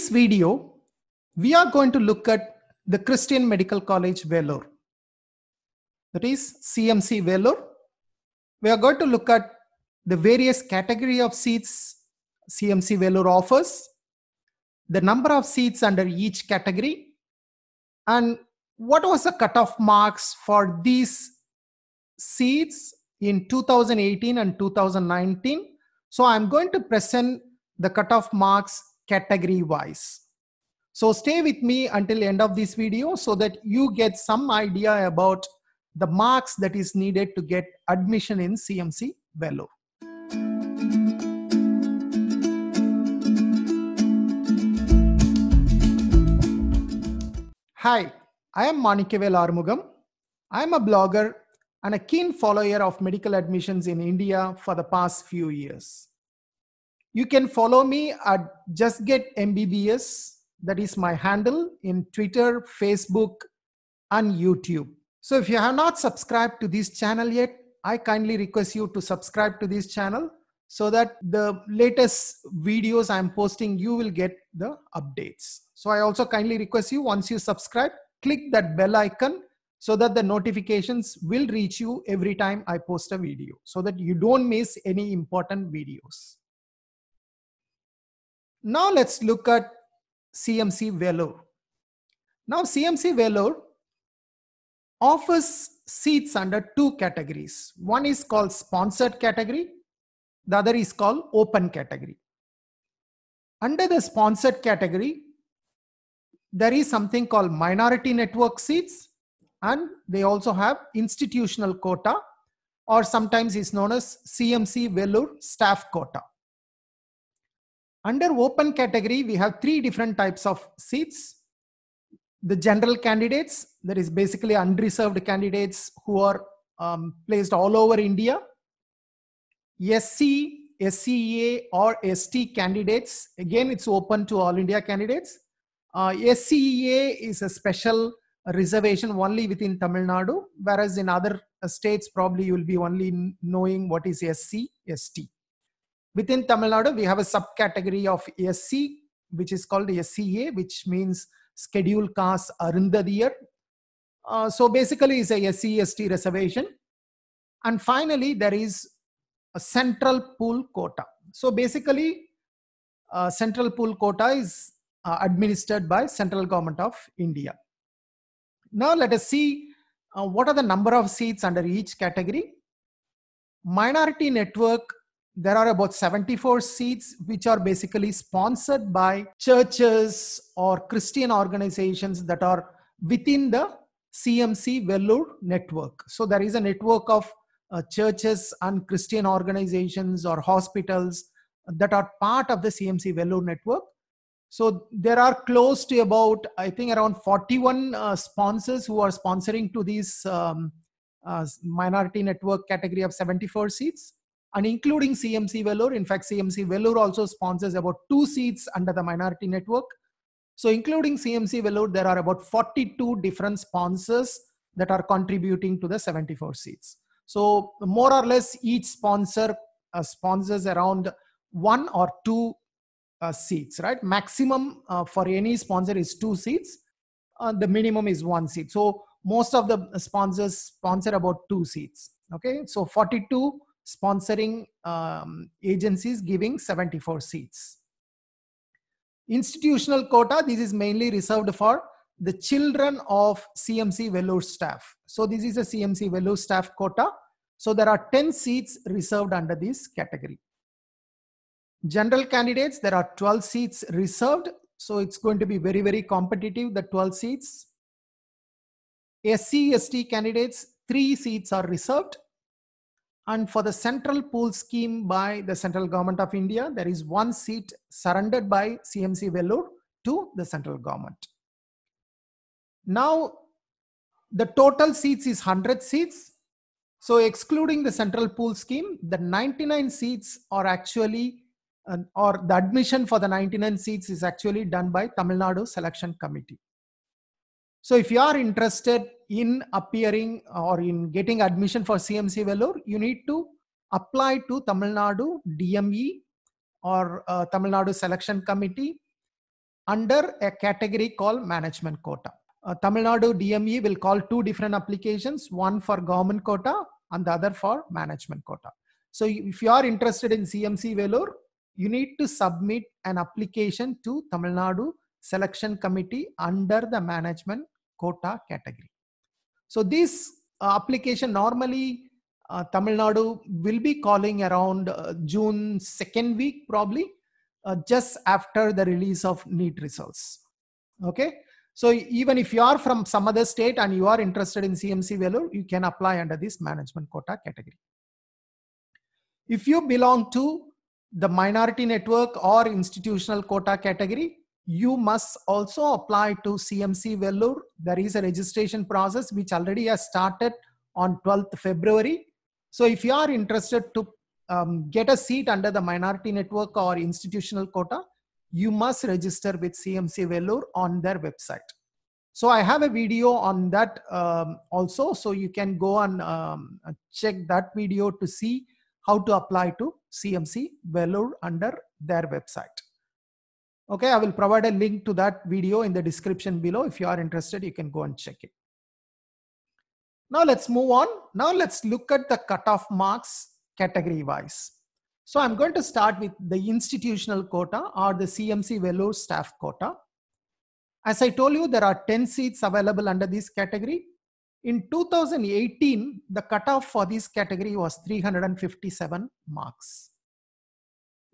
this video, we are going to look at the Christian Medical College Vellore. That is CMC Vellore. We are going to look at the various category of seats CMC Vellore offers, the number of seats under each category, and what was the cutoff marks for these seats in 2018 and 2019. So I'm going to present the cutoff marks category wise. So stay with me until end of this video so that you get some idea about the marks that is needed to get admission in CMC Velo. Hi, I am Manikavel Armugam. I am a blogger and a keen follower of medical admissions in India for the past few years. You can follow me at Just Get MBBS. That is my handle in Twitter, Facebook, and YouTube. So if you have not subscribed to this channel yet, I kindly request you to subscribe to this channel so that the latest videos I'm posting, you will get the updates. So I also kindly request you once you subscribe, click that bell icon so that the notifications will reach you every time I post a video so that you don't miss any important videos. Now let's look at CMC Velour. Now CMC Velour offers seats under two categories. One is called sponsored category. The other is called open category. Under the sponsored category, there is something called minority network seats and they also have institutional quota or sometimes is known as CMC Velour staff quota. Under open category, we have three different types of seats. The general candidates, that is basically unreserved candidates who are um, placed all over India. SC, SCEA or ST candidates, again, it's open to all India candidates. Uh, SCEA is a special reservation only within Tamil Nadu, whereas in other uh, states, probably you'll be only knowing what is SC, ST. Within Tamil Nadu, we have a subcategory of SC, which is called SCA, which means Scheduled Caste Arundhadiyar. Uh, so basically, it's a SCST reservation. And finally, there is a central pool quota. So basically, uh, central pool quota is uh, administered by central government of India. Now let us see uh, what are the number of seats under each category. Minority network there are about 74 seats which are basically sponsored by churches or Christian organizations that are within the CMC Vellore network. So there is a network of uh, churches and Christian organizations or hospitals that are part of the CMC Vellore network. So there are close to about, I think, around 41 uh, sponsors who are sponsoring to these um, uh, minority network category of 74 seats and including CMC Vellore. In fact, CMC Vellore also sponsors about two seats under the minority network. So including CMC Vellore, there are about 42 different sponsors that are contributing to the 74 seats. So more or less each sponsor uh, sponsors around one or two uh, seats, right? Maximum uh, for any sponsor is two seats. the minimum is one seat. So most of the sponsors sponsor about two seats. Okay, so 42 sponsoring um, agencies giving 74 seats. Institutional quota, this is mainly reserved for the children of CMC Velour staff. So this is a CMC Velour staff quota. So there are 10 seats reserved under this category. General candidates, there are 12 seats reserved. So it's going to be very, very competitive, the 12 seats. SC, ST candidates, three seats are reserved. And for the central pool scheme by the central government of India, there is one seat surrendered by CMC Vellore to the central government. Now, the total seats is 100 seats. So excluding the central pool scheme, the 99 seats are actually, uh, or the admission for the 99 seats is actually done by Tamil Nadu Selection Committee. So if you are interested in appearing or in getting admission for CMC Vellore, you need to apply to Tamil Nadu DME or uh, Tamil Nadu Selection Committee under a category called Management Quota. Uh, Tamil Nadu DME will call two different applications, one for government quota and the other for management quota. So if you are interested in CMC Vellore, you need to submit an application to Tamil Nadu selection committee under the management quota category. So this uh, application normally uh, Tamil Nadu will be calling around uh, June second week probably uh, just after the release of NEET results. Okay. So even if you are from some other state and you are interested in CMC Vellore, you can apply under this management quota category. If you belong to the minority network or institutional quota category, you must also apply to CMC Vellore. There is a registration process which already has started on 12th February. So if you are interested to um, get a seat under the minority network or institutional quota, you must register with CMC Vellore on their website. So I have a video on that um, also. So you can go and um, check that video to see how to apply to CMC Vellore under their website. Okay, I will provide a link to that video in the description below. If you are interested, you can go and check it. Now let's move on. Now let's look at the cutoff marks category wise. So I'm going to start with the institutional quota or the CMC Velour staff quota. As I told you, there are 10 seats available under this category. In 2018, the cutoff for this category was 357 marks.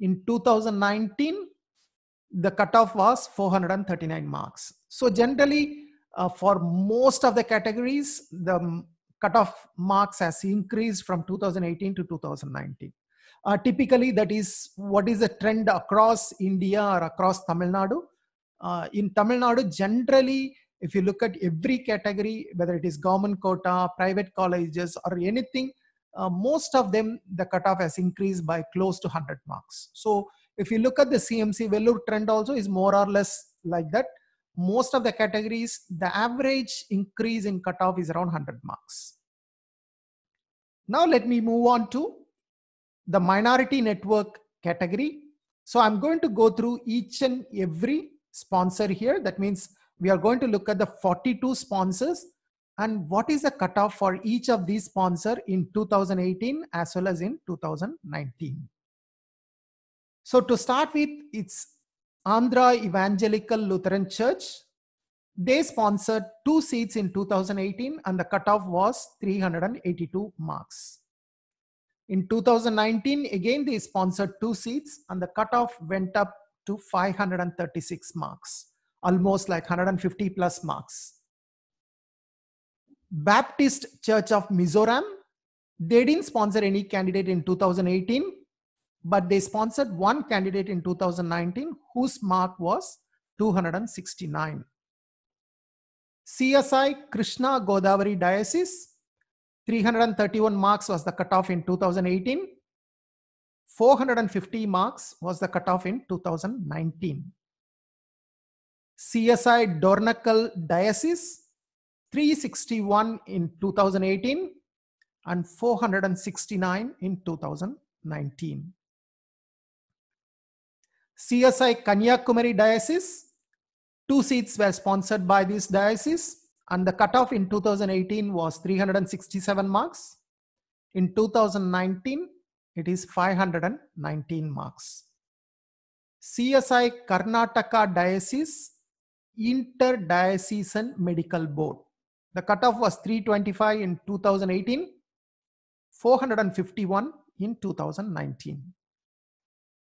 In 2019, the cutoff was 439 marks. So generally, uh, for most of the categories, the cutoff marks has increased from 2018 to 2019. Uh, typically, that is what is the trend across India or across Tamil Nadu. Uh, in Tamil Nadu, generally, if you look at every category, whether it is government quota, private colleges, or anything, uh, most of them, the cutoff has increased by close to 100 marks. So if you look at the CMC value trend also is more or less like that. Most of the categories, the average increase in cutoff is around 100 marks. Now let me move on to the minority network category. So I'm going to go through each and every sponsor here. That means we are going to look at the 42 sponsors and what is the cutoff for each of these sponsor in 2018 as well as in 2019. So to start with, it's Andhra Evangelical Lutheran Church. They sponsored two seats in 2018 and the cutoff was 382 marks. In 2019, again, they sponsored two seats and the cutoff went up to 536 marks, almost like 150 plus marks. Baptist Church of Mizoram, they didn't sponsor any candidate in 2018 but they sponsored one candidate in 2019 whose mark was 269. CSI Krishna Godavari Diocese, 331 marks was the cutoff in 2018. 450 marks was the cutoff in 2019. CSI Dornakal Diocese, 361 in 2018 and 469 in 2019. CSI Kanyakumari diocese, two seats were sponsored by this diocese and the cutoff in 2018 was 367 marks. In 2019, it is 519 marks. CSI Karnataka Diocese Interdiocesan Medical Board. The cutoff was 325 in 2018, 451 in 2019.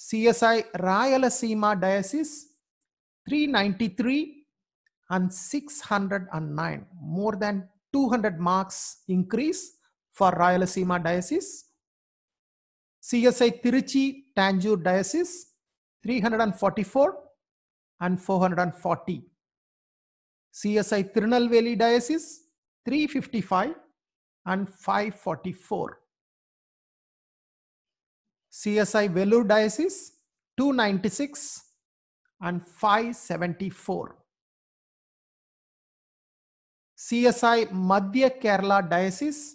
CSI Rayalaseema Diocese 393 and 609, more than 200 marks increase for Rayalaseema Diocese. CSI Tiruchi Tanjore Diocese 344 and 440. CSI Tirunelveli Diocese 355 and 544. CSI Vellore diocese 296 and 574. CSI Madhya Kerala diocese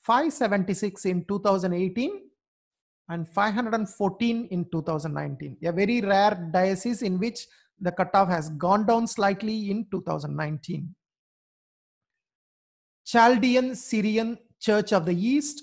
576 in 2018 and 514 in 2019. A very rare diocese in which the cutoff has gone down slightly in 2019. Chaldean Syrian Church of the East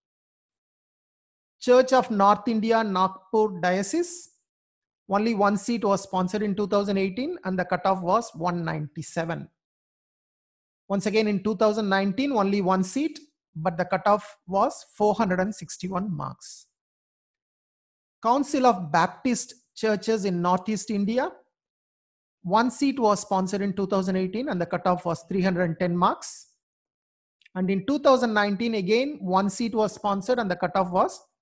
Church of North India Nagpur Diocese. Only one seat was sponsored in 2018 and the cutoff was 197. Once again in 2019, only one seat, but the cutoff was 461 marks. Council of Baptist Churches in Northeast India. One seat was sponsored in 2018 and the cutoff was 310 marks. And in 2019, again, one seat was sponsored and the cutoff was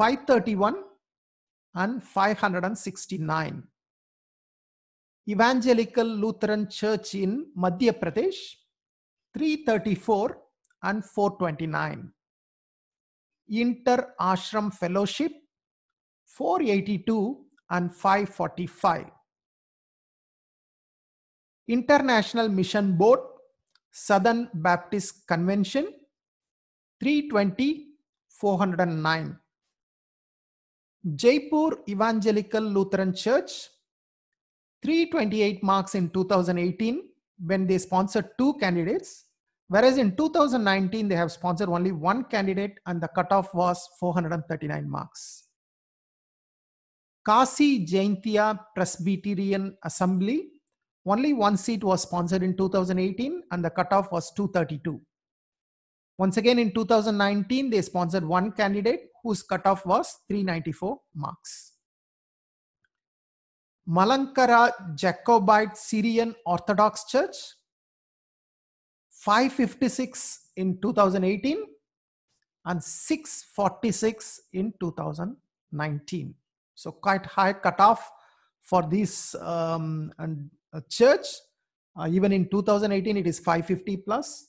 531 and 569. Evangelical Lutheran Church in Madhya Pradesh, 334 and 429. Inter Ashram Fellowship, 482 and 545. International Mission Board, Southern Baptist Convention, 320, 409. Jaipur Evangelical Lutheran Church, 328 marks in 2018 when they sponsored two candidates, whereas in 2019 they have sponsored only one candidate and the cutoff was 439 marks. Kasi Jaintia Presbyterian Assembly, only one seat was sponsored in 2018 and the cutoff was 232. Once again, in 2019, they sponsored one candidate whose cutoff was 394 marks. Malankara Jacobite Syrian Orthodox Church, 556 in 2018 and 646 in 2019. So quite high cutoff for this um, and uh, church. Uh, even in 2018, it is 550 plus.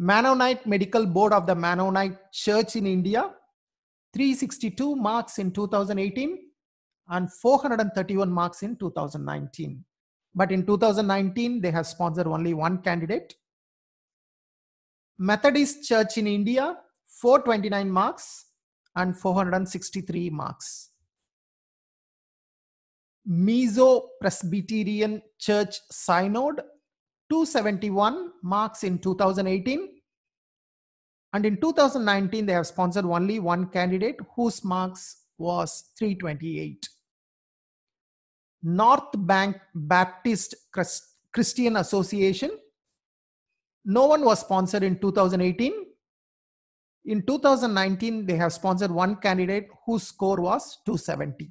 Mennonite Medical Board of the Mennonite Church in India, 362 marks in 2018 and 431 marks in 2019. But in 2019, they have sponsored only one candidate. Methodist Church in India, 429 marks and 463 marks. Meso Presbyterian Church Synod, 271 marks in 2018 and in 2019 they have sponsored only one candidate whose marks was 328 north bank baptist christian association no one was sponsored in 2018 in 2019 they have sponsored one candidate whose score was 270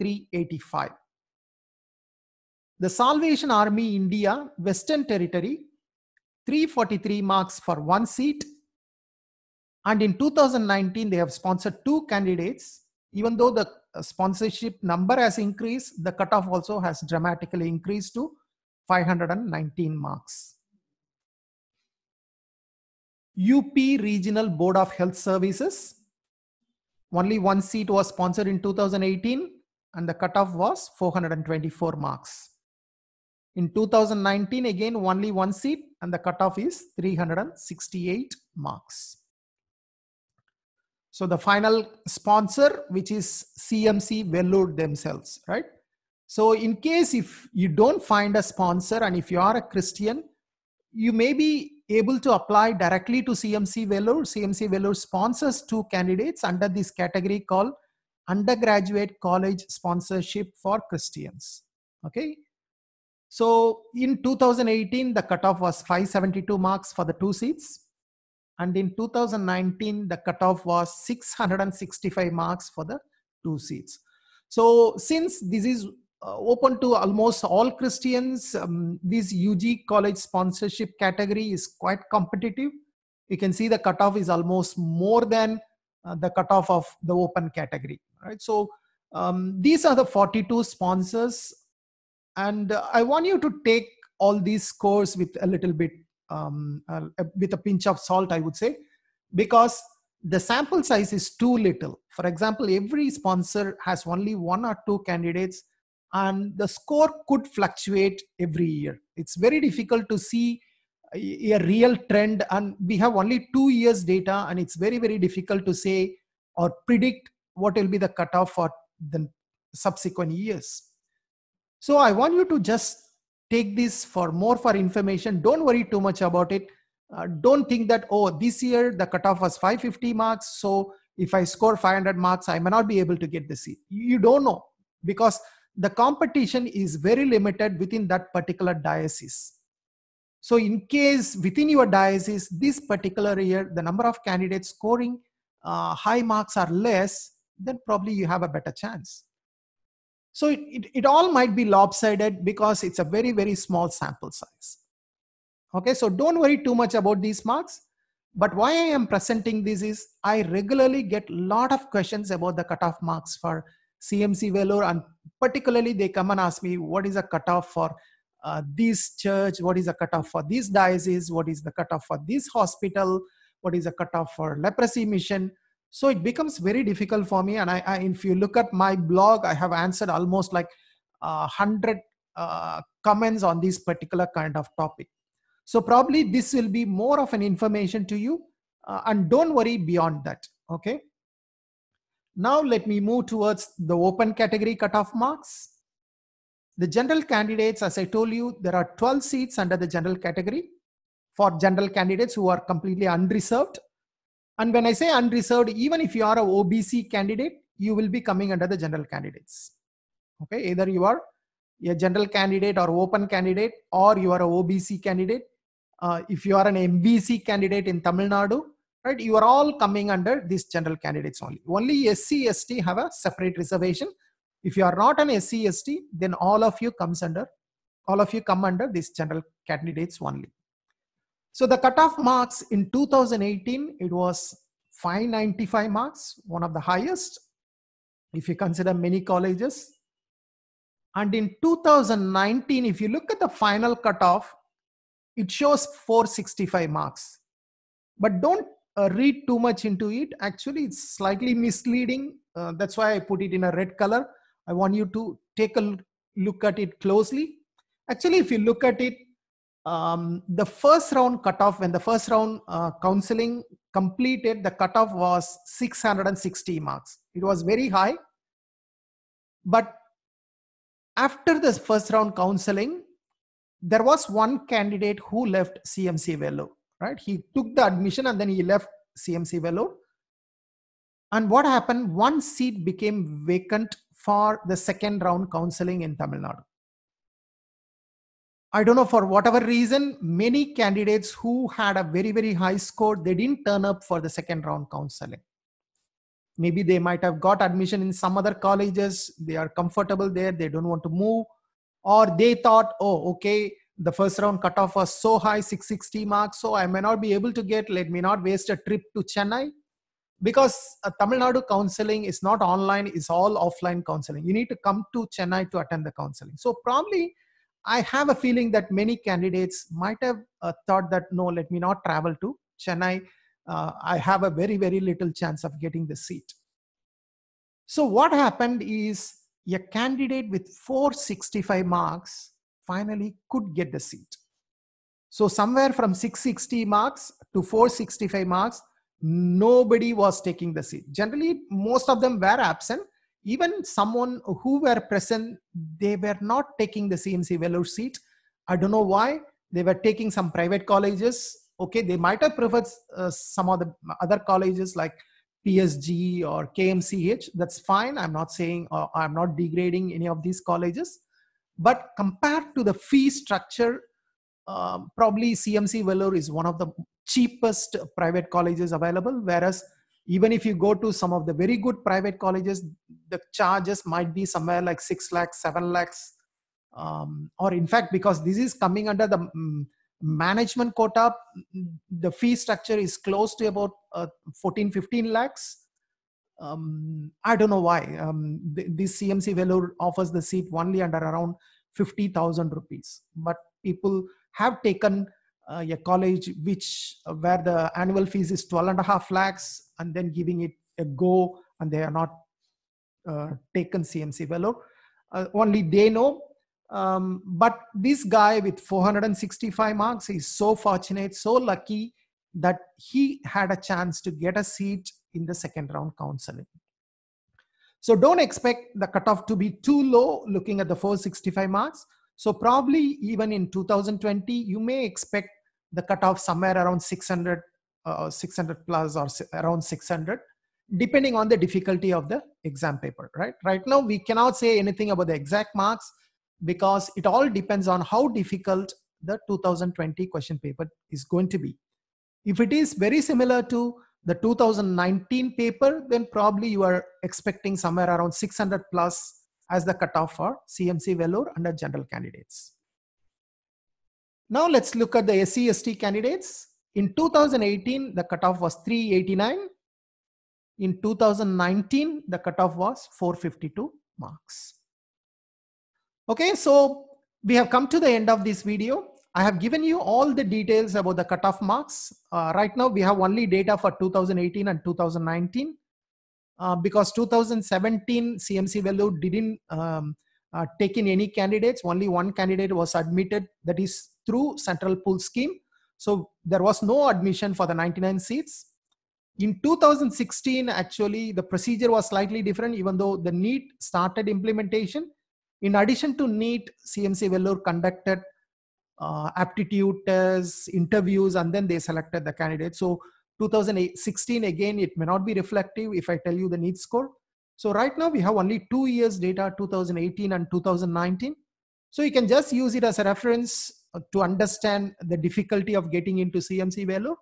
385. The Salvation Army India Western Territory 343 marks for one seat. And in 2019, they have sponsored two candidates. Even though the uh, sponsorship number has increased, the cutoff also has dramatically increased to 519 marks. UP Regional Board of Health Services. Only one seat was sponsored in 2018 and the cutoff was 424 marks. In 2019, again, only one seat and the cutoff is 368 marks. So the final sponsor, which is CMC Velour themselves, right? So in case if you don't find a sponsor and if you are a Christian, you may be able to apply directly to CMC Velour. CMC Velour sponsors two candidates under this category called undergraduate college sponsorship for Christians. Okay. So in 2018, the cutoff was 572 marks for the two seats. And in 2019, the cutoff was 665 marks for the two seats. So since this is uh, open to almost all Christians, um, this UG college sponsorship category is quite competitive. You can see the cutoff is almost more than uh, the cutoff of the open category, right? So um, these are the 42 sponsors. And uh, I want you to take all these scores with a little bit, um, uh, with a pinch of salt, I would say, because the sample size is too little. For example, every sponsor has only one or two candidates and the score could fluctuate every year. It's very difficult to see a real trend and we have only two years data and it's very very difficult to say or predict what will be the cutoff for the subsequent years so i want you to just take this for more for information don't worry too much about it uh, don't think that oh this year the cutoff was 550 marks so if i score 500 marks i may not be able to get the seat you don't know because the competition is very limited within that particular diocese so in case within your diocese, this particular year, the number of candidates scoring uh, high marks are less, then probably you have a better chance. So it, it, it all might be lopsided because it's a very, very small sample size. Okay, so don't worry too much about these marks. But why I am presenting this is I regularly get a lot of questions about the cutoff marks for CMC Vellore and particularly they come and ask me what is a cutoff for uh, this church, what is the cutoff for this diocese, what is the cutoff for this hospital, what is the cutoff for leprosy mission. So it becomes very difficult for me. And I, I if you look at my blog, I have answered almost like uh, 100 uh, comments on this particular kind of topic. So probably this will be more of an information to you. Uh, and don't worry beyond that, okay? Now let me move towards the open category cutoff marks. The general candidates, as I told you, there are 12 seats under the general category for general candidates who are completely unreserved. And when I say unreserved, even if you are a OBC candidate, you will be coming under the general candidates. Okay, either you are a general candidate or open candidate, or you are a OBC candidate. Uh, if you are an MBC candidate in Tamil Nadu, right, you are all coming under these general candidates only. Only SC, ST have a separate reservation if you are not an SCST, then all of you comes under, all of you come under these general candidates only. So the cutoff marks in 2018, it was 595 marks, one of the highest, if you consider many colleges. And in 2019, if you look at the final cutoff, it shows 465 marks. But don't uh, read too much into it. Actually, it's slightly misleading. Uh, that's why I put it in a red color. I want you to take a look at it closely. Actually, if you look at it, um, the first round cutoff, when the first round uh, counseling completed, the cutoff was 660 marks. It was very high. But after this first round counseling, there was one candidate who left CMC Velo, right? He took the admission and then he left CMC Velo. And what happened? One seat became vacant for the second round counseling in Tamil Nadu. I don't know for whatever reason, many candidates who had a very, very high score, they didn't turn up for the second round counseling. Maybe they might have got admission in some other colleges, they are comfortable there, they don't want to move, or they thought, oh, okay, the first round cutoff was so high, 660 marks, so I may not be able to get, let me not waste a trip to Chennai because uh, Tamil Nadu counseling is not online, it's all offline counseling. You need to come to Chennai to attend the counseling. So, probably, I have a feeling that many candidates might have uh, thought that no, let me not travel to Chennai. Uh, I have a very, very little chance of getting the seat. So, what happened is a candidate with 465 marks finally could get the seat. So, somewhere from 660 marks to 465 marks, nobody was taking the seat generally most of them were absent even someone who were present they were not taking the cmc valor seat i don't know why they were taking some private colleges okay they might have preferred uh, some of the other colleges like psg or kmch that's fine i'm not saying uh, i'm not degrading any of these colleges but compared to the fee structure um, probably CMC Vellore is one of the cheapest private colleges available. Whereas even if you go to some of the very good private colleges, the charges might be somewhere like six lakhs, seven lakhs, um, or in fact, because this is coming under the mm, management quota, mm, the fee structure is close to about uh, 14, 15 lakhs. Um, I don't know why. Um, th this CMC Vellore offers the seat only under around 50,000 rupees. But people have taken uh, a college which uh, where the annual fees is 12 and a half lakhs and then giving it a go and they are not uh, taken cmc valor uh, only they know um, but this guy with 465 marks is so fortunate so lucky that he had a chance to get a seat in the second round counseling so don't expect the cutoff to be too low looking at the 465 marks so probably even in 2020, you may expect the cutoff somewhere around 600, uh, 600 plus or around 600, depending on the difficulty of the exam paper, right? Right now, we cannot say anything about the exact marks because it all depends on how difficult the 2020 question paper is going to be. If it is very similar to the 2019 paper, then probably you are expecting somewhere around 600 plus as the cutoff for CMC Vellore under general candidates. Now let's look at the SCST candidates. In 2018, the cutoff was 389. In 2019, the cutoff was 452 marks. Okay, so we have come to the end of this video. I have given you all the details about the cutoff marks. Uh, right now, we have only data for 2018 and 2019. Uh, because 2017 CMC Velu didn't um, uh, take in any candidates. Only one candidate was admitted that is through central pool scheme. So there was no admission for the 99 seats. In 2016, actually, the procedure was slightly different, even though the NEET started implementation. In addition to NEET, CMC Vellore conducted uh, aptitude tests, interviews, and then they selected the candidates. So 2016 again it may not be reflective if i tell you the need score so right now we have only two years data 2018 and 2019 so you can just use it as a reference uh, to understand the difficulty of getting into cmc valor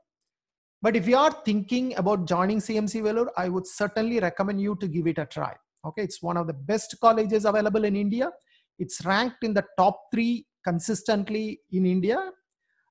but if you are thinking about joining cmc valor i would certainly recommend you to give it a try okay it's one of the best colleges available in india it's ranked in the top three consistently in india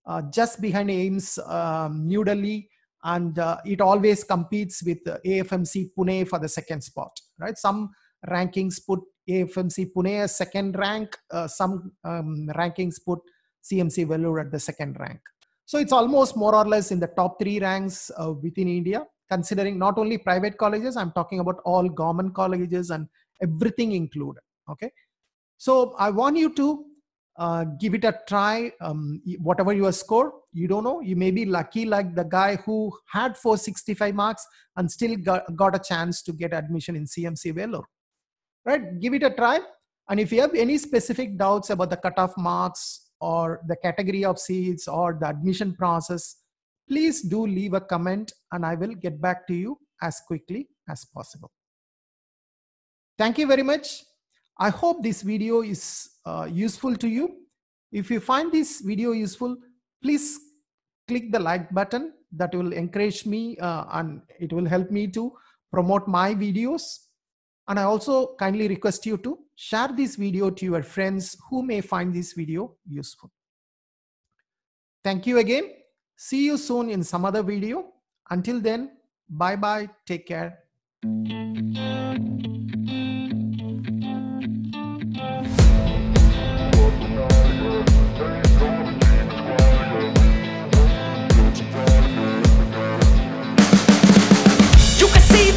uh, just behind aims um, new delhi and uh, it always competes with AFMC Pune for the second spot, right? Some rankings put AFMC Pune as second rank, uh, some um, rankings put CMC Vellore at the second rank. So it's almost more or less in the top three ranks uh, within India, considering not only private colleges, I'm talking about all government colleges and everything included, okay? So I want you to uh, give it a try. Um, whatever your score, you don't know. You may be lucky, like the guy who had 465 marks and still got, got a chance to get admission in CMC Vellore. Right? Give it a try. And if you have any specific doubts about the cutoff marks or the category of seats or the admission process, please do leave a comment and I will get back to you as quickly as possible. Thank you very much. I hope this video is uh, useful to you. If you find this video useful, please click the like button that will encourage me uh, and it will help me to promote my videos. And I also kindly request you to share this video to your friends who may find this video useful. Thank you again. See you soon in some other video. Until then, bye-bye. Take care. You can see